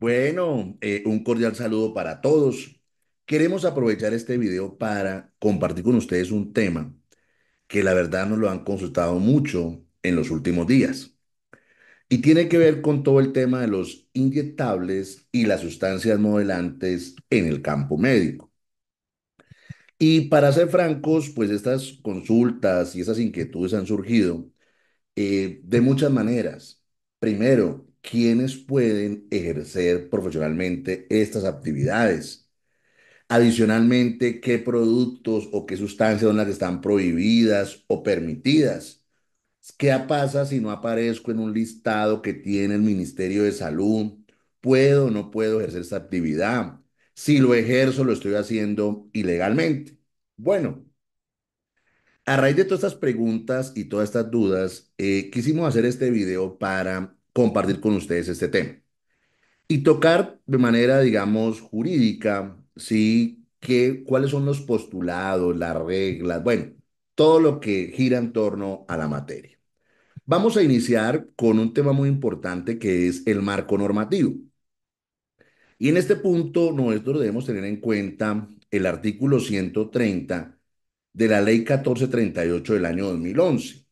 Bueno, eh, un cordial saludo para todos. Queremos aprovechar este video para compartir con ustedes un tema que la verdad nos lo han consultado mucho en los últimos días. Y tiene que ver con todo el tema de los inyectables y las sustancias modelantes en el campo médico. Y para ser francos, pues estas consultas y esas inquietudes han surgido eh, de muchas maneras. Primero, ¿Quiénes pueden ejercer profesionalmente estas actividades. Adicionalmente, qué productos o qué sustancias son las que están prohibidas o permitidas. ¿Qué pasa si no aparezco en un listado que tiene el Ministerio de Salud? ¿Puedo o no puedo ejercer esta actividad? Si lo ejerzo, lo estoy haciendo ilegalmente. Bueno, a raíz de todas estas preguntas y todas estas dudas, eh, quisimos hacer este video para compartir con ustedes este tema. Y tocar de manera, digamos, jurídica, ¿sí? ¿Qué, ¿Cuáles son los postulados, las reglas? Bueno, todo lo que gira en torno a la materia. Vamos a iniciar con un tema muy importante que es el marco normativo. Y en este punto nosotros debemos tener en cuenta el artículo 130 de la ley 1438 del año 2011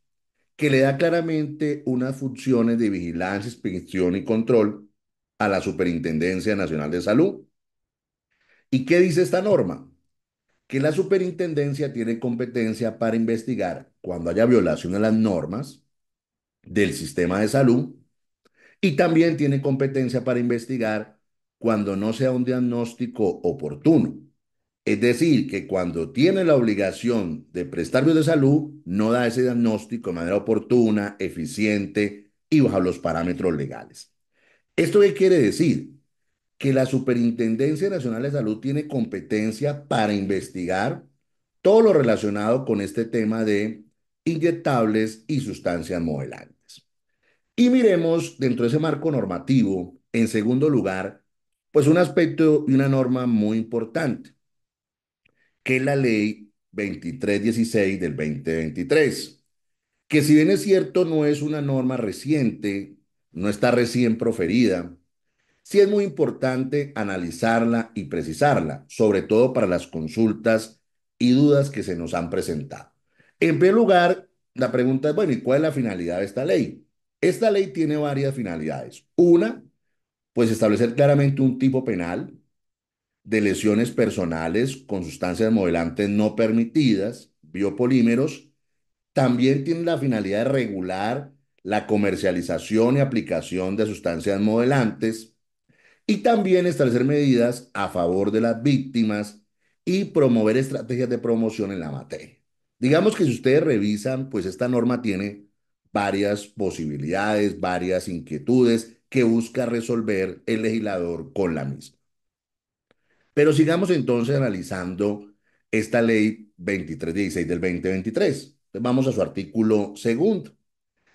que le da claramente unas funciones de vigilancia, inspección y control a la Superintendencia Nacional de Salud. ¿Y qué dice esta norma? Que la superintendencia tiene competencia para investigar cuando haya violación a las normas del sistema de salud y también tiene competencia para investigar cuando no sea un diagnóstico oportuno. Es decir, que cuando tiene la obligación de prestar de salud, no da ese diagnóstico de manera oportuna, eficiente y bajo los parámetros legales. ¿Esto qué quiere decir? Que la Superintendencia Nacional de Salud tiene competencia para investigar todo lo relacionado con este tema de inyectables y sustancias modelantes. Y miremos dentro de ese marco normativo, en segundo lugar, pues un aspecto y una norma muy importante que la ley 2316 del 2023, que si bien es cierto no es una norma reciente, no está recién proferida, sí es muy importante analizarla y precisarla, sobre todo para las consultas y dudas que se nos han presentado. En primer lugar, la pregunta es, bueno, ¿y cuál es la finalidad de esta ley? Esta ley tiene varias finalidades. Una, pues establecer claramente un tipo penal de lesiones personales con sustancias modelantes no permitidas, biopolímeros, también tiene la finalidad de regular la comercialización y aplicación de sustancias modelantes y también establecer medidas a favor de las víctimas y promover estrategias de promoción en la materia. Digamos que si ustedes revisan, pues esta norma tiene varias posibilidades, varias inquietudes que busca resolver el legislador con la misma. Pero sigamos entonces analizando esta ley 2316 del 2023. Vamos a su artículo segundo.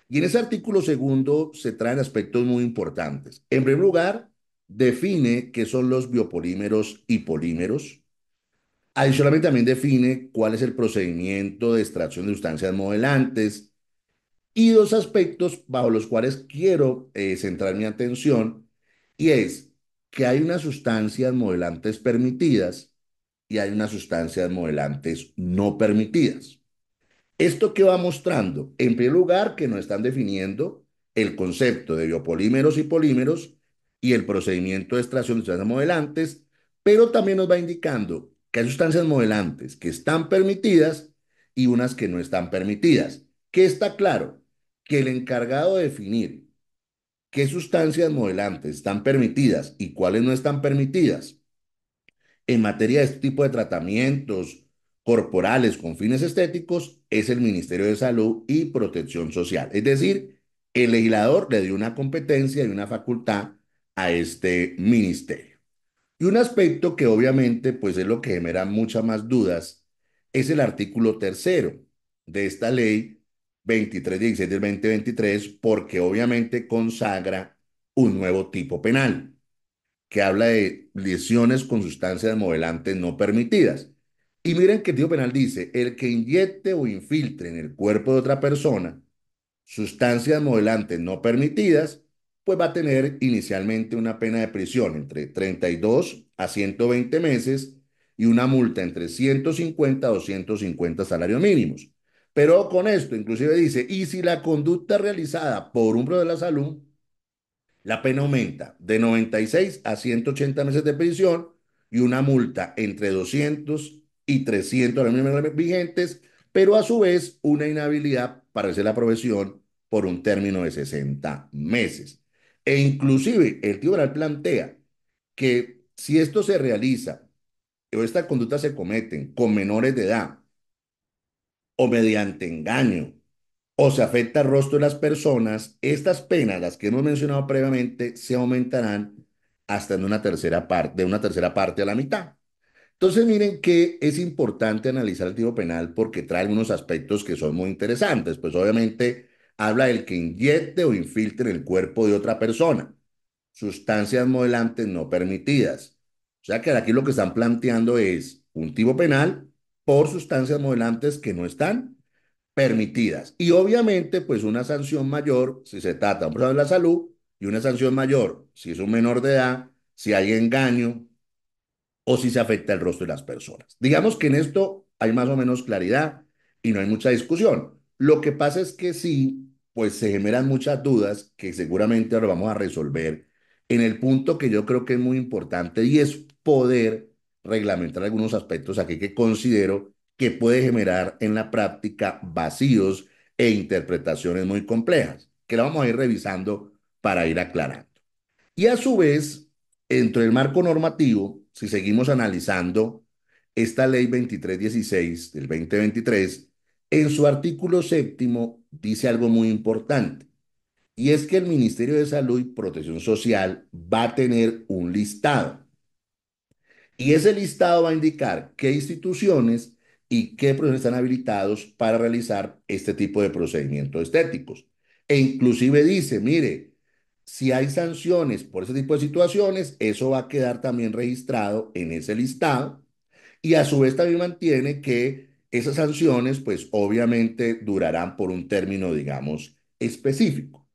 Y en ese artículo segundo se traen aspectos muy importantes. En primer lugar, define qué son los biopolímeros y polímeros. Adicionalmente también define cuál es el procedimiento de extracción de sustancias modelantes y dos aspectos bajo los cuales quiero eh, centrar mi atención y es que hay unas sustancias modelantes permitidas y hay unas sustancias modelantes no permitidas. ¿Esto que va mostrando? En primer lugar, que nos están definiendo el concepto de biopolímeros y polímeros y el procedimiento de extracción de sustancias modelantes, pero también nos va indicando que hay sustancias modelantes que están permitidas y unas que no están permitidas. ¿Qué está claro? Que el encargado de definir qué sustancias modelantes están permitidas y cuáles no están permitidas en materia de este tipo de tratamientos corporales con fines estéticos es el Ministerio de Salud y Protección Social. Es decir, el legislador le dio una competencia y una facultad a este ministerio. Y un aspecto que obviamente pues es lo que genera muchas más dudas es el artículo tercero de esta ley 23, 16 del 2023, porque obviamente consagra un nuevo tipo penal que habla de lesiones con sustancias modelantes no permitidas. Y miren que el tipo penal dice, el que inyecte o infiltre en el cuerpo de otra persona sustancias modelantes no permitidas, pues va a tener inicialmente una pena de prisión entre 32 a 120 meses y una multa entre 150 a 250 salarios mínimos. Pero con esto, inclusive dice, y si la conducta realizada por un de la salud, la pena aumenta de 96 a 180 meses de prisión y una multa entre 200 y 300 dólares vigentes, pero a su vez una inhabilidad para hacer la profesión por un término de 60 meses. E inclusive el tribunal plantea que si esto se realiza o estas conductas se cometen con menores de edad o mediante engaño o se afecta el rostro de las personas, estas penas, las que hemos mencionado previamente, se aumentarán hasta en una tercera parte, de una tercera parte a la mitad. Entonces, miren que es importante analizar el tipo penal porque trae algunos aspectos que son muy interesantes. Pues obviamente habla del que inyecte o infiltre el cuerpo de otra persona, sustancias modelantes no permitidas. O sea que aquí lo que están planteando es un tipo penal por sustancias modelantes que no están permitidas. Y obviamente, pues una sanción mayor si se trata de un de la salud y una sanción mayor si es un menor de edad, si hay engaño o si se afecta el rostro de las personas. Digamos que en esto hay más o menos claridad y no hay mucha discusión. Lo que pasa es que sí, pues se generan muchas dudas que seguramente ahora vamos a resolver en el punto que yo creo que es muy importante y es poder reglamentar algunos aspectos aquí que considero que puede generar en la práctica vacíos e interpretaciones muy complejas, que la vamos a ir revisando para ir aclarando. Y a su vez, dentro del marco normativo, si seguimos analizando esta ley 2316 del 2023, en su artículo séptimo dice algo muy importante, y es que el Ministerio de Salud y Protección Social va a tener un listado y ese listado va a indicar qué instituciones y qué profesionales están habilitados para realizar este tipo de procedimientos estéticos. E inclusive dice, mire, si hay sanciones por ese tipo de situaciones, eso va a quedar también registrado en ese listado. Y a su vez también mantiene que esas sanciones, pues obviamente durarán por un término, digamos, específico.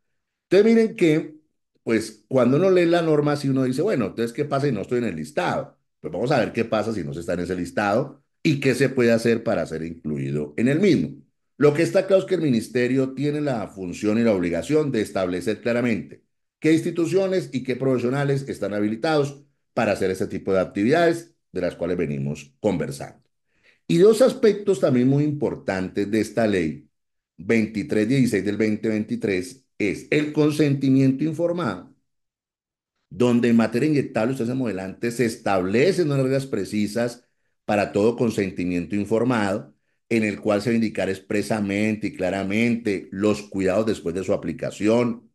Entonces miren que, pues cuando uno lee la norma, si uno dice, bueno, entonces, ¿qué pasa si no estoy en el listado? Pues vamos a ver qué pasa si no se está en ese listado y qué se puede hacer para ser incluido en el mismo. Lo que está claro es que el ministerio tiene la función y la obligación de establecer claramente qué instituciones y qué profesionales están habilitados para hacer ese tipo de actividades de las cuales venimos conversando. Y dos aspectos también muy importantes de esta ley 2316 del 2023 es el consentimiento informado donde en materia inyectable, usted se adelante, se establecen unas reglas precisas para todo consentimiento informado, en el cual se va a indicar expresamente y claramente los cuidados después de su aplicación,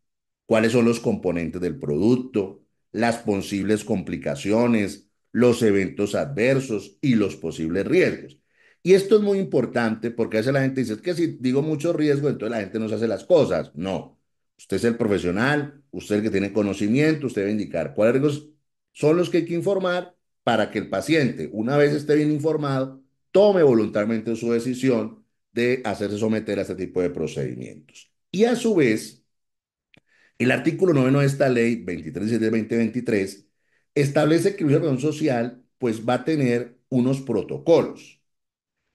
cuáles son los componentes del producto, las posibles complicaciones, los eventos adversos y los posibles riesgos. Y esto es muy importante porque a veces la gente dice, es que si digo mucho riesgo, entonces la gente no se hace las cosas. No, Usted es el profesional, usted es el que tiene conocimiento, usted debe indicar cuáles son los que hay que informar para que el paciente, una vez esté bien informado, tome voluntariamente su decisión de hacerse someter a este tipo de procedimientos. Y a su vez, el artículo 9 de esta ley 23.7.2023, establece que el órgano social pues va a tener unos protocolos,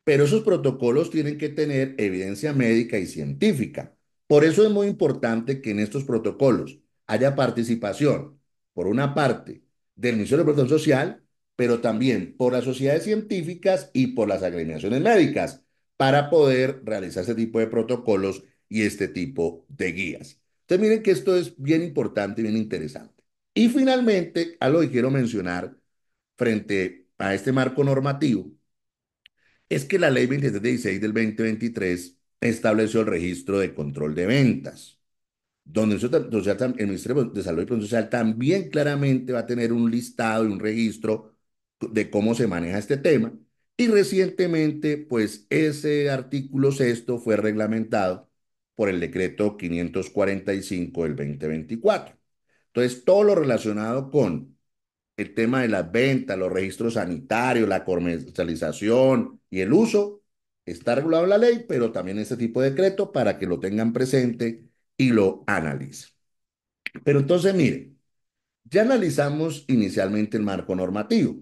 pero esos protocolos tienen que tener evidencia médica y científica. Por eso es muy importante que en estos protocolos haya participación, por una parte, del Ministerio de Protección Social, pero también por las sociedades científicas y por las agremiaciones médicas, para poder realizar este tipo de protocolos y este tipo de guías. Entonces, miren que esto es bien importante y bien interesante. Y finalmente, algo que quiero mencionar frente a este marco normativo es que la ley 2716 del 2023 estableció el registro de control de ventas, donde el Ministerio de Salud y producción Social también claramente va a tener un listado y un registro de cómo se maneja este tema. Y recientemente, pues ese artículo sexto fue reglamentado por el decreto 545 del 2024. Entonces, todo lo relacionado con el tema de las ventas, los registros sanitarios, la comercialización y el uso está regulado la ley, pero también ese tipo de decreto para que lo tengan presente y lo analicen. Pero entonces, miren, ya analizamos inicialmente el marco normativo,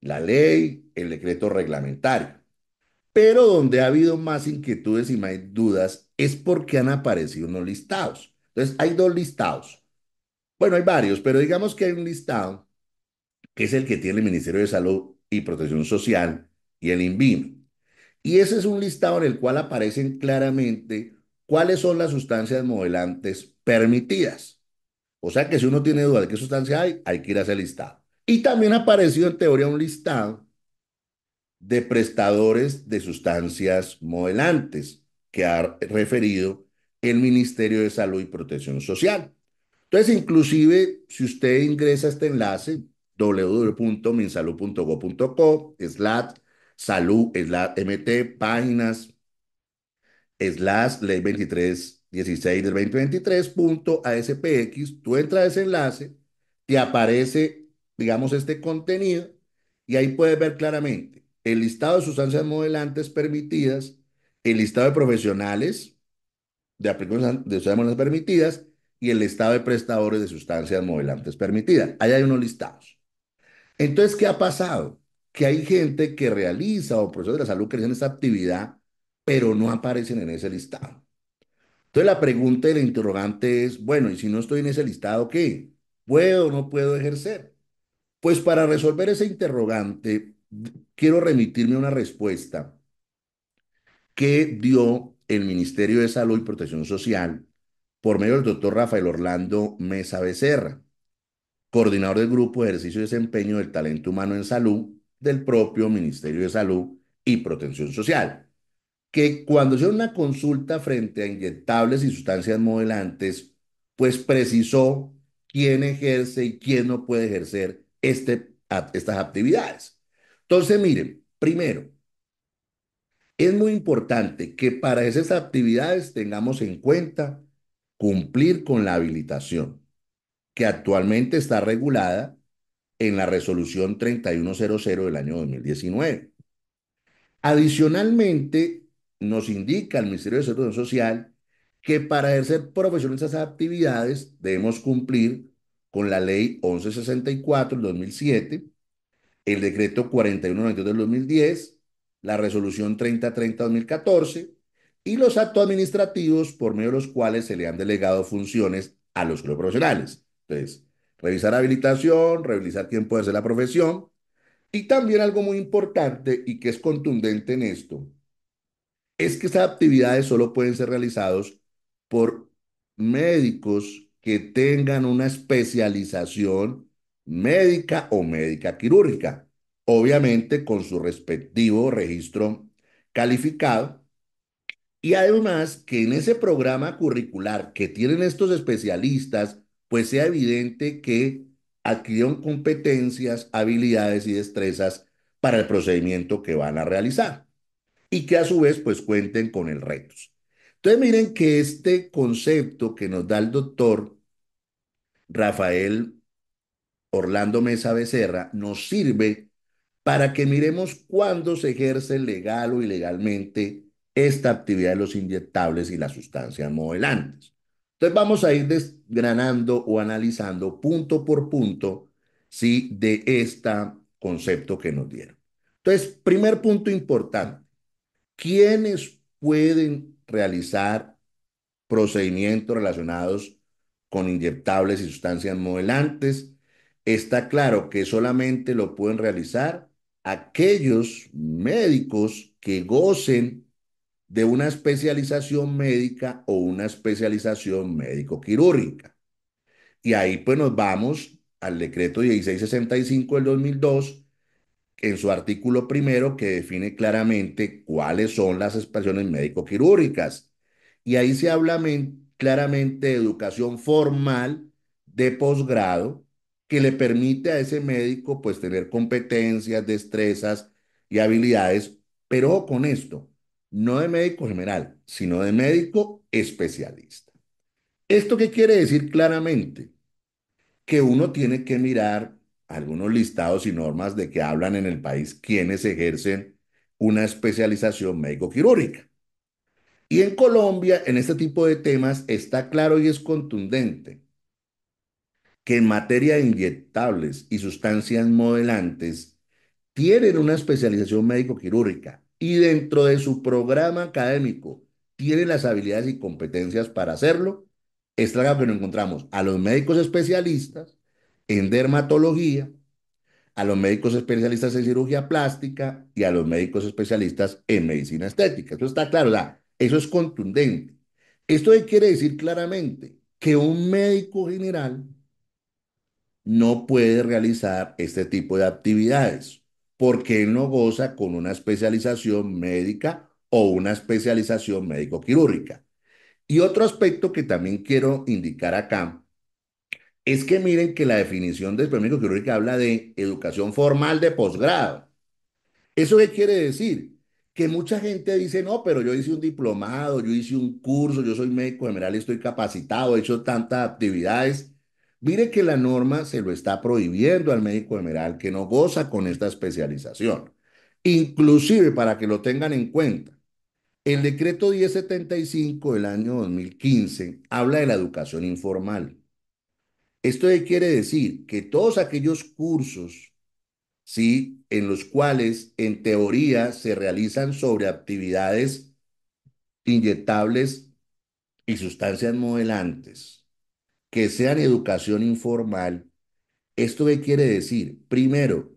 la ley, el decreto reglamentario, pero donde ha habido más inquietudes y más dudas es porque han aparecido unos listados. Entonces, hay dos listados. Bueno, hay varios, pero digamos que hay un listado que es el que tiene el Ministerio de Salud y Protección Social y el INVIMA. Y ese es un listado en el cual aparecen claramente cuáles son las sustancias modelantes permitidas. O sea que si uno tiene duda de qué sustancia hay, hay que ir a ese listado. Y también ha aparecido en teoría un listado de prestadores de sustancias modelantes que ha referido el Ministerio de Salud y Protección Social. Entonces, inclusive, si usted ingresa a este enlace, www.minsalud.go.co, slash salud, la MT, páginas, slash ley 2316 del 2023.aspx. Tú entras a ese enlace, te aparece, digamos, este contenido y ahí puedes ver claramente el listado de sustancias modelantes permitidas, el listado de profesionales de aplicaciones de sustancias modelantes permitidas y el listado de prestadores de sustancias modelantes permitidas. ahí hay unos listados. Entonces, ¿qué ha pasado? que hay gente que realiza o profesores de la salud que realizan esta actividad, pero no aparecen en ese listado. Entonces la pregunta y la interrogante es, bueno, ¿y si no estoy en ese listado qué? ¿Puedo o no puedo ejercer? Pues para resolver ese interrogante, quiero remitirme a una respuesta que dio el Ministerio de Salud y Protección Social por medio del doctor Rafael Orlando Mesa Becerra, coordinador del Grupo de Ejercicio y Desempeño del Talento Humano en Salud, del propio Ministerio de Salud y Protección Social, que cuando hicieron una consulta frente a inyectables y sustancias modelantes, pues precisó quién ejerce y quién no puede ejercer este, estas actividades. Entonces, miren, primero, es muy importante que para esas actividades tengamos en cuenta cumplir con la habilitación, que actualmente está regulada en la resolución 3100 del año 2019. Adicionalmente, nos indica el Ministerio de Seguridad Social que para ejercer profesionales esas actividades debemos cumplir con la ley 1164 del 2007, el decreto 4192 del 2010, la resolución 3030 2014 y los actos administrativos por medio de los cuales se le han delegado funciones a los clubes profesionales. Entonces, revisar habilitación, revisar quién puede hacer la profesión. Y también algo muy importante y que es contundente en esto, es que estas actividades solo pueden ser realizadas por médicos que tengan una especialización médica o médica quirúrgica, obviamente con su respectivo registro calificado. Y además que en ese programa curricular que tienen estos especialistas pues sea evidente que adquirieron competencias, habilidades y destrezas para el procedimiento que van a realizar y que a su vez pues cuenten con el retos. Entonces miren que este concepto que nos da el doctor Rafael Orlando Mesa Becerra nos sirve para que miremos cuándo se ejerce legal o ilegalmente esta actividad de los inyectables y las sustancias modelantes. Entonces vamos a ir desgranando o analizando punto por punto, ¿sí? De este concepto que nos dieron. Entonces, primer punto importante, ¿quiénes pueden realizar procedimientos relacionados con inyectables y sustancias modelantes? Está claro que solamente lo pueden realizar aquellos médicos que gocen de una especialización médica o una especialización médico-quirúrgica. Y ahí pues nos vamos al decreto 1665 del 2002, en su artículo primero que define claramente cuáles son las expresiones médico-quirúrgicas. Y ahí se habla claramente de educación formal de posgrado que le permite a ese médico pues tener competencias, destrezas y habilidades, pero con esto, no de médico general, sino de médico especialista. ¿Esto qué quiere decir claramente? Que uno tiene que mirar algunos listados y normas de que hablan en el país quienes ejercen una especialización médico-quirúrgica. Y en Colombia, en este tipo de temas, está claro y es contundente que en materia de inyectables y sustancias modelantes tienen una especialización médico-quirúrgica, y dentro de su programa académico tiene las habilidades y competencias para hacerlo, es trágico que nos encontramos a los médicos especialistas en dermatología, a los médicos especialistas en cirugía plástica y a los médicos especialistas en medicina estética. Eso está claro, eso es contundente. Esto quiere decir claramente que un médico general no puede realizar este tipo de actividades porque él no goza con una especialización médica o una especialización médico-quirúrgica. Y otro aspecto que también quiero indicar acá es que miren que la definición de médico quirúrgica habla de educación formal de posgrado. ¿Eso qué quiere decir? Que mucha gente dice, no, pero yo hice un diplomado, yo hice un curso, yo soy médico general, estoy capacitado, he hecho tantas actividades. Mire que la norma se lo está prohibiendo al médico general que no goza con esta especialización. Inclusive, para que lo tengan en cuenta, el decreto 1075 del año 2015 habla de la educación informal. Esto quiere decir que todos aquellos cursos, ¿sí? En los cuales en teoría se realizan sobre actividades inyectables y sustancias modelantes que sean educación informal, ¿esto qué quiere decir? Primero,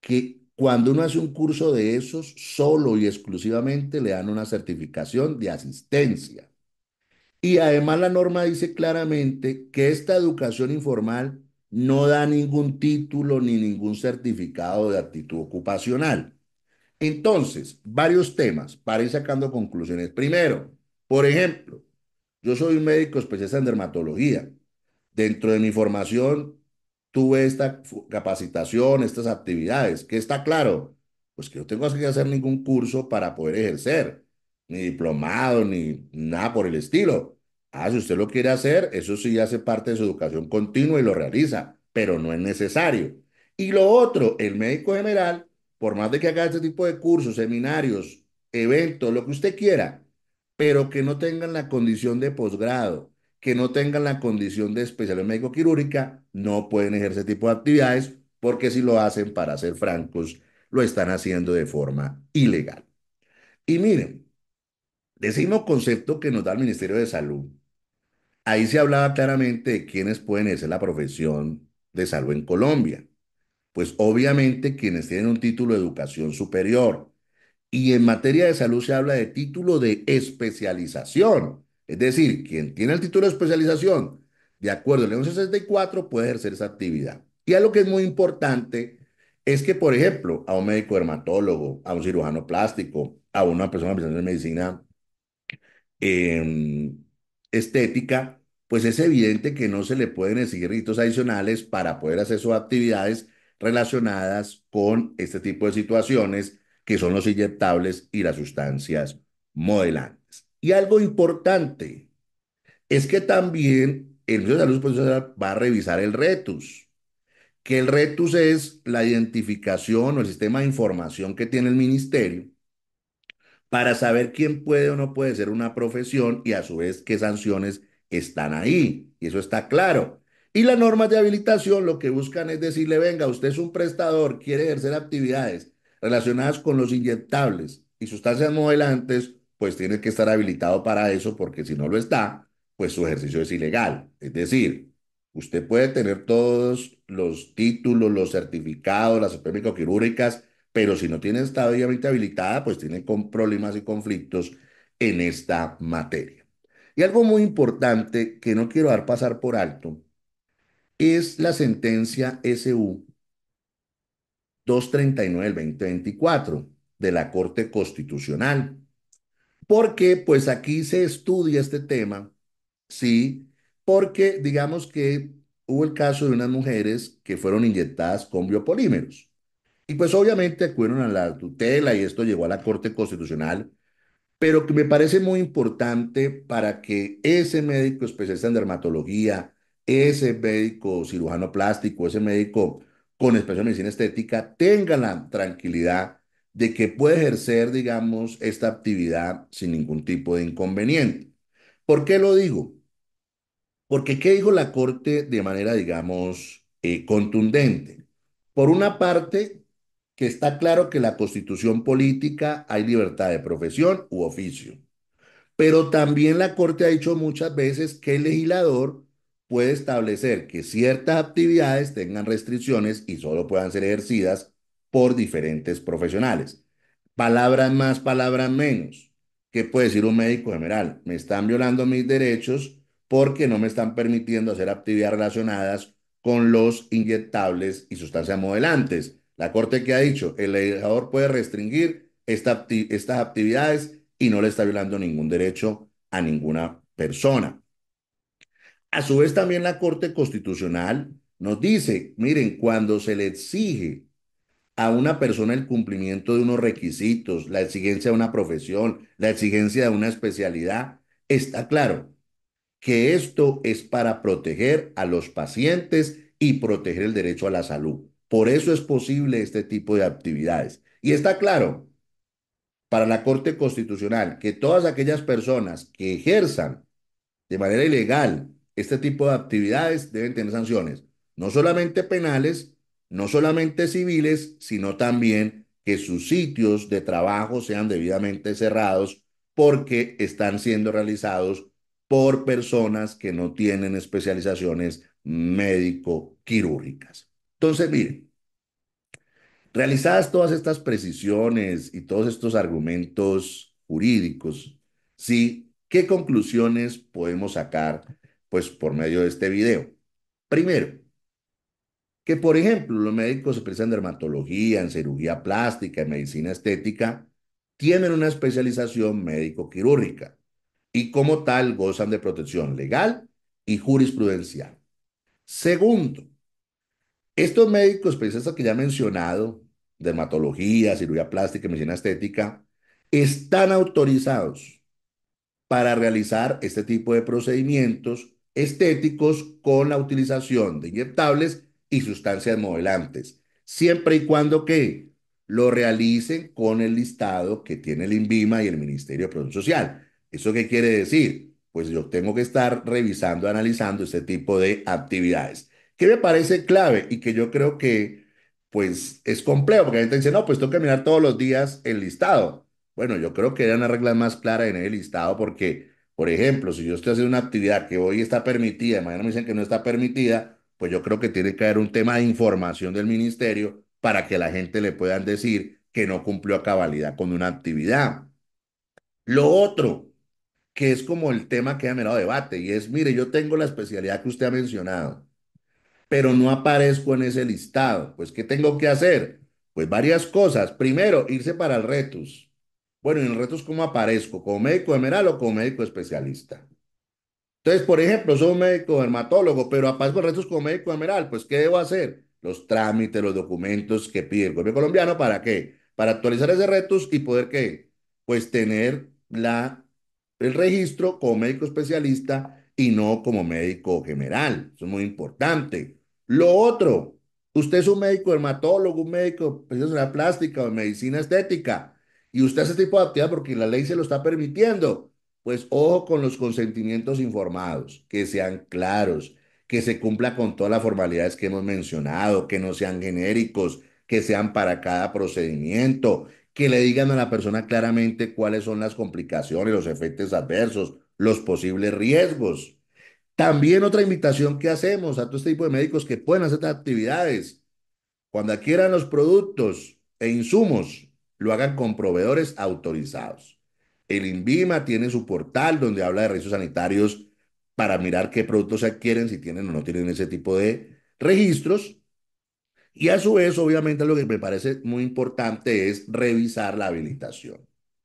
que cuando uno hace un curso de esos, solo y exclusivamente le dan una certificación de asistencia. Y además la norma dice claramente que esta educación informal no da ningún título ni ningún certificado de actitud ocupacional. Entonces, varios temas para ir sacando conclusiones. Primero, por ejemplo, yo soy un médico especialista en dermatología dentro de mi formación tuve esta capacitación, estas actividades. ¿Qué está claro? Pues que no tengo que hacer ningún curso para poder ejercer, ni diplomado, ni nada por el estilo. Ah, si usted lo quiere hacer, eso sí hace parte de su educación continua y lo realiza, pero no es necesario. Y lo otro, el médico general, por más de que haga este tipo de cursos, seminarios, eventos, lo que usted quiera, pero que no tengan la condición de posgrado, que no tengan la condición de especialidad médico-quirúrgica no pueden ejercer ese tipo de actividades porque si lo hacen, para ser francos, lo están haciendo de forma ilegal. Y miren, decimos concepto que nos da el Ministerio de Salud. Ahí se hablaba claramente de quienes pueden ejercer la profesión de salud en Colombia. Pues obviamente quienes tienen un título de educación superior. Y en materia de salud se habla de título de especialización. Es decir, quien tiene el título de especialización, de acuerdo al 1164, puede ejercer esa actividad. Y algo que es muy importante es que, por ejemplo, a un médico dermatólogo, a un cirujano plástico, a una persona que en medicina em, estética, pues es evidente que no se le pueden exigir ritos adicionales para poder hacer sus actividades relacionadas con este tipo de situaciones que son los inyectables y las sustancias modelantes. Y algo importante es que también el Ministerio de Salud Profesional va a revisar el retus, que el retus es la identificación o el sistema de información que tiene el ministerio para saber quién puede o no puede ser una profesión y a su vez qué sanciones están ahí. Y eso está claro. Y las normas de habilitación lo que buscan es decirle, venga, usted es un prestador, quiere ejercer actividades relacionadas con los inyectables y sustancias modelantes, pues tiene que estar habilitado para eso, porque si no lo está, pues su ejercicio es ilegal. Es decir, usted puede tener todos los títulos, los certificados, las quirúrgicas, pero si no tiene estado habilitada, pues tiene con problemas y conflictos en esta materia. Y algo muy importante que no quiero dar pasar por alto es la sentencia SU 239 del 2024 de la Corte Constitucional porque pues aquí se estudia este tema, ¿sí? Porque digamos que hubo el caso de unas mujeres que fueron inyectadas con biopolímeros. Y pues obviamente acudieron a la tutela y esto llegó a la Corte Constitucional, pero que me parece muy importante para que ese médico especialista en dermatología, ese médico cirujano plástico, ese médico con especial en medicina estética, tenga la tranquilidad de que puede ejercer, digamos, esta actividad sin ningún tipo de inconveniente. ¿Por qué lo digo? Porque ¿qué dijo la Corte de manera, digamos, eh, contundente? Por una parte, que está claro que en la constitución política hay libertad de profesión u oficio, pero también la Corte ha dicho muchas veces que el legislador puede establecer que ciertas actividades tengan restricciones y solo puedan ser ejercidas por diferentes profesionales. Palabras más, palabras menos. ¿Qué puede decir un médico general? Me están violando mis derechos porque no me están permitiendo hacer actividades relacionadas con los inyectables y sustancias modelantes. La Corte que ha dicho, el legislador puede restringir estas actividades y no le está violando ningún derecho a ninguna persona. A su vez, también la Corte Constitucional nos dice, miren, cuando se le exige a una persona el cumplimiento de unos requisitos, la exigencia de una profesión, la exigencia de una especialidad, está claro que esto es para proteger a los pacientes y proteger el derecho a la salud. Por eso es posible este tipo de actividades. Y está claro para la Corte Constitucional que todas aquellas personas que ejerzan de manera ilegal este tipo de actividades deben tener sanciones, no solamente penales, no solamente civiles, sino también que sus sitios de trabajo sean debidamente cerrados porque están siendo realizados por personas que no tienen especializaciones médico-quirúrgicas. Entonces, miren, realizadas todas estas precisiones y todos estos argumentos jurídicos, ¿sí? ¿Qué conclusiones podemos sacar pues por medio de este video? Primero, que, por ejemplo, los médicos especializados en dermatología, en cirugía plástica, en medicina estética, tienen una especialización médico-quirúrgica y como tal gozan de protección legal y jurisprudencial. Segundo, estos médicos especialistas que ya he mencionado, dermatología, cirugía plástica, medicina estética, están autorizados para realizar este tipo de procedimientos estéticos con la utilización de inyectables y sustancias modelantes, siempre y cuando que lo realicen con el listado que tiene el INVIMA y el Ministerio de Producción Social. ¿Eso qué quiere decir? Pues yo tengo que estar revisando, analizando este tipo de actividades, que me parece clave y que yo creo que pues es complejo, porque la gente dice, no, pues tengo que mirar todos los días el listado. Bueno, yo creo que eran una reglas más clara en el listado porque, por ejemplo, si yo estoy haciendo una actividad que hoy está permitida, mañana me dicen que no está permitida, pues yo creo que tiene que haber un tema de información del ministerio para que la gente le puedan decir que no cumplió a cabalidad con una actividad. Lo otro, que es como el tema que ha generado debate, y es, mire, yo tengo la especialidad que usted ha mencionado, pero no aparezco en ese listado. Pues, ¿qué tengo que hacer? Pues varias cosas. Primero, irse para el retus. Bueno, ¿y en el retus cómo aparezco? ¿Como médico general o como médico especialista? Entonces, por ejemplo, soy un médico dermatólogo, pero aparezco retos como médico general, pues ¿qué debo hacer? Los trámites, los documentos que pide el gobierno colombiano, ¿para qué? Para actualizar ese retos y poder qué? Pues tener la, el registro como médico especialista y no como médico general. Eso es muy importante. Lo otro, usted es un médico dermatólogo, un médico de la plástica o de medicina estética, y usted hace este tipo de actividad porque la ley se lo está permitiendo pues ojo con los consentimientos informados, que sean claros, que se cumpla con todas las formalidades que hemos mencionado, que no sean genéricos, que sean para cada procedimiento, que le digan a la persona claramente cuáles son las complicaciones, los efectos adversos, los posibles riesgos. También otra invitación que hacemos a todo este tipo de médicos que pueden hacer estas actividades, cuando adquieran los productos e insumos, lo hagan con proveedores autorizados. El INVIMA tiene su portal donde habla de registros sanitarios para mirar qué productos se adquieren, si tienen o no tienen ese tipo de registros. Y a su vez, obviamente, lo que me parece muy importante es revisar la habilitación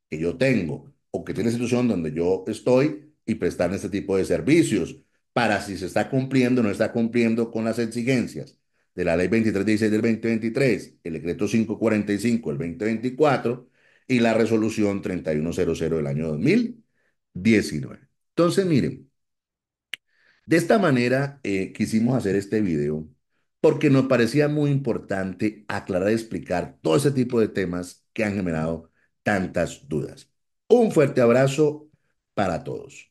que yo tengo o que tiene la institución donde yo estoy y prestar este tipo de servicios para si se está cumpliendo o no está cumpliendo con las exigencias de la ley 2316 del 2023, el decreto 545 del 2024 y la resolución 3100 del año 2019. Entonces, miren, de esta manera eh, quisimos hacer este video porque nos parecía muy importante aclarar y explicar todo ese tipo de temas que han generado tantas dudas. Un fuerte abrazo para todos.